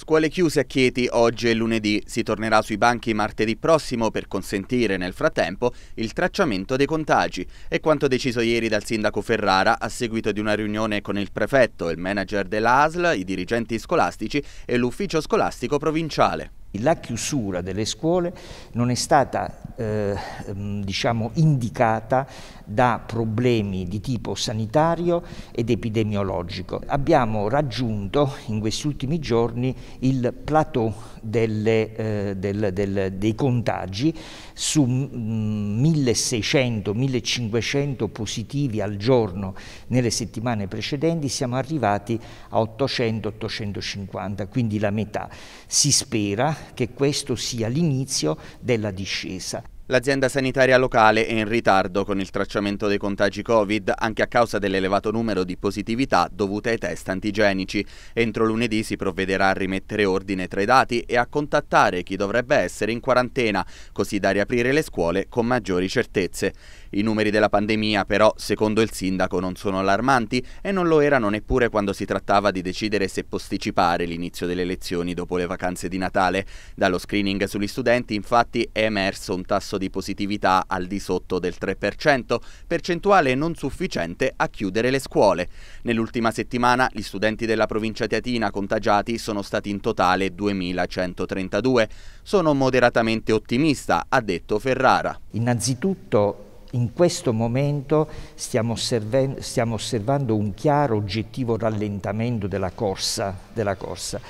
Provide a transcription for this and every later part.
Scuole chiuse a Chieti oggi e lunedì. Si tornerà sui banchi martedì prossimo per consentire nel frattempo il tracciamento dei contagi. È quanto deciso ieri dal sindaco Ferrara a seguito di una riunione con il prefetto, il manager dell'ASL, i dirigenti scolastici e l'ufficio scolastico provinciale la chiusura delle scuole non è stata eh, mm, diciamo, indicata da problemi di tipo sanitario ed epidemiologico. Abbiamo raggiunto in questi ultimi giorni il plateau delle, eh, del, del, dei contagi su 1600-1500 mm, positivi al giorno nelle settimane precedenti, siamo arrivati a 800-850, quindi la metà. Si spera che questo sia l'inizio della discesa. L'azienda sanitaria locale è in ritardo con il tracciamento dei contagi Covid anche a causa dell'elevato numero di positività dovute ai test antigenici. Entro lunedì si provvederà a rimettere ordine tra i dati e a contattare chi dovrebbe essere in quarantena, così da riaprire le scuole con maggiori certezze. I numeri della pandemia però, secondo il sindaco, non sono allarmanti e non lo erano neppure quando si trattava di decidere se posticipare l'inizio delle lezioni dopo le vacanze di Natale. Dallo screening sugli studenti infatti è emerso un tasso di positività al di sotto del 3%, percentuale non sufficiente a chiudere le scuole. Nell'ultima settimana gli studenti della provincia teatina contagiati sono stati in totale 2132. Sono moderatamente ottimista, ha detto Ferrara. Innanzitutto in questo momento stiamo, stiamo, osservando un chiaro oggettivo rallentamento della corsa, della corsa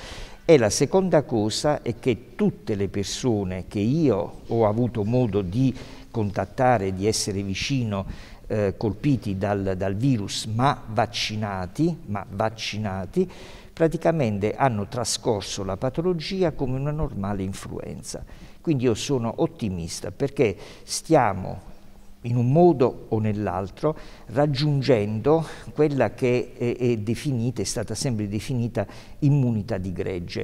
e la seconda cosa è che tutte le persone che io ho avuto modo di contattare, di essere vicino, eh, colpiti dal, dal, virus ma vaccinati, ma vaccinati, praticamente hanno trascorso la patologia come una normale influenza. Quindi io sono ottimista perché stiamo in un modo o nell'altro, raggiungendo quella che è, è, definita, è stata sempre definita immunità di gregge,